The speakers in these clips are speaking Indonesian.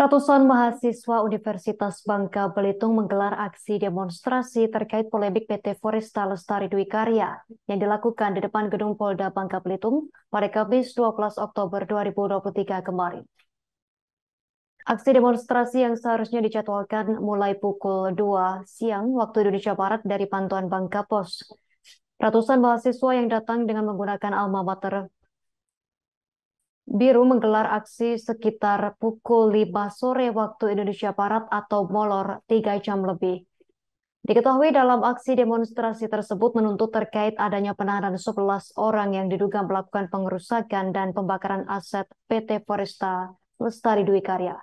Ratusan mahasiswa Universitas Bangka Belitung menggelar aksi demonstrasi terkait polemik PT Forestal Lestari Dwi Karya yang dilakukan di depan gedung Polda Bangka Belitung pada Kamis 12 Oktober 2023 kemarin. Aksi demonstrasi yang seharusnya dijadwalkan mulai pukul 2 siang waktu Indonesia Barat dari pantauan Bangka Pos. Ratusan mahasiswa yang datang dengan menggunakan alma mater Biru menggelar aksi sekitar pukul 5 sore waktu Indonesia Barat atau molor 3 jam lebih. Diketahui dalam aksi demonstrasi tersebut menuntut terkait adanya penahanan 11 orang yang diduga melakukan pengerusakan dan pembakaran aset PT Foresta Lestari Dwi Karya.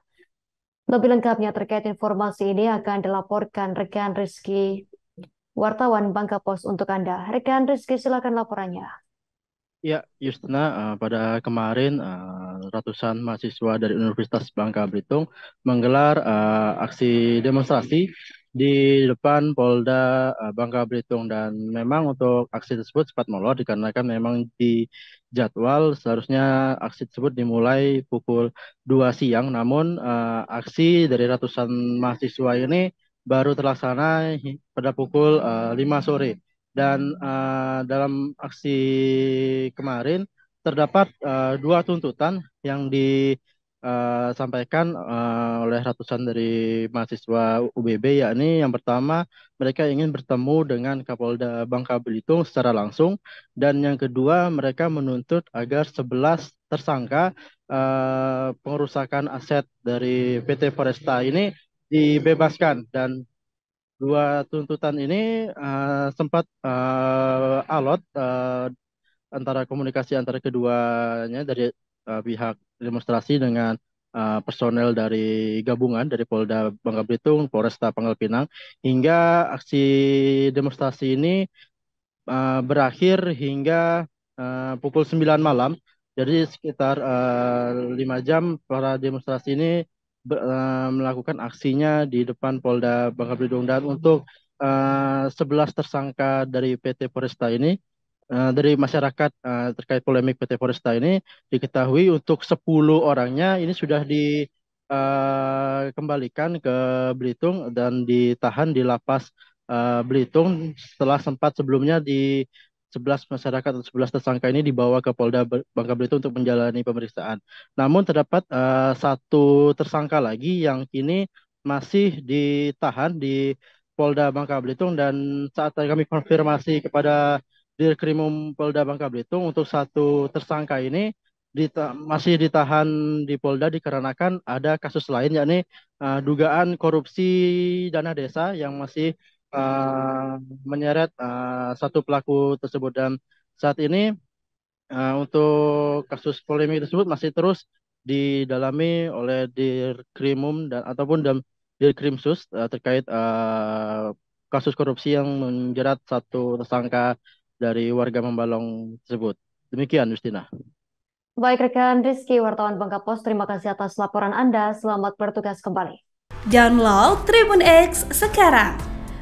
Lebih lengkapnya terkait informasi ini akan dilaporkan rekan Rizky wartawan Bangka Pos untuk Anda. Rekan Rizky silakan laporannya. Ya, Yusna, uh, pada kemarin uh, ratusan mahasiswa dari Universitas Bangka Belitung menggelar uh, aksi demonstrasi di depan Polda uh, Bangka Belitung dan memang untuk aksi tersebut sempat molor dikarenakan memang di jadwal seharusnya aksi tersebut dimulai pukul 2 siang namun uh, aksi dari ratusan mahasiswa ini baru terlaksana pada pukul uh, 5 sore dan uh, dalam aksi kemarin terdapat uh, dua tuntutan yang disampaikan eh, uh, oleh ratusan dari mahasiswa UBB, yakni yang pertama mereka ingin bertemu dengan Kapolda Bangka Belitung secara langsung, dan yang kedua mereka menuntut agar 11 tersangka uh, pengerusakan aset dari PT Foresta ini dibebaskan dan dua tuntutan ini uh, sempat uh, alot uh, antara komunikasi antara keduanya dari uh, pihak demonstrasi dengan uh, personel dari gabungan dari Polda Bangka Belitung, Polresta Pangkal Pinang hingga aksi demonstrasi ini uh, berakhir hingga uh, pukul 9 malam. Jadi sekitar uh, 5 jam para demonstrasi ini uh, melakukan aksinya di depan Polda Bangka Belitung dan untuk uh, eh, 11 tersangka dari PT Foresta ini uh, dari masyarakat uh, terkait polemik PT Foresta ini diketahui untuk 10 orangnya ini sudah dikembalikan uh, ke Belitung dan ditahan di lapas uh, Belitung setelah sempat sebelumnya di 11 masyarakat atau 11 tersangka ini dibawa ke Polda Bangka Belitung untuk menjalani pemeriksaan. Namun terdapat uh, satu tersangka lagi yang kini masih ditahan di Polda Bangka Belitung dan saat kami konfirmasi kepada Dirkrimum Polda Bangka Belitung untuk satu tersangka ini dita masih ditahan di Polda dikarenakan ada kasus lain yakni uh, dugaan korupsi dana desa yang masih uh, menyeret uh, satu pelaku tersebut dan saat ini uh, untuk kasus polemik tersebut masih terus didalami oleh Dirkrimum dan ataupun dan Dirkrimsus uh, terkait uh, kasus korupsi yang menjerat satu tersangka dari warga Membalong tersebut. Demikian, Justina. Baik rekan Rizky, wartawan Bangka Pos, terima kasih atas laporan Anda. Selamat bertugas kembali. Download Tribun X sekarang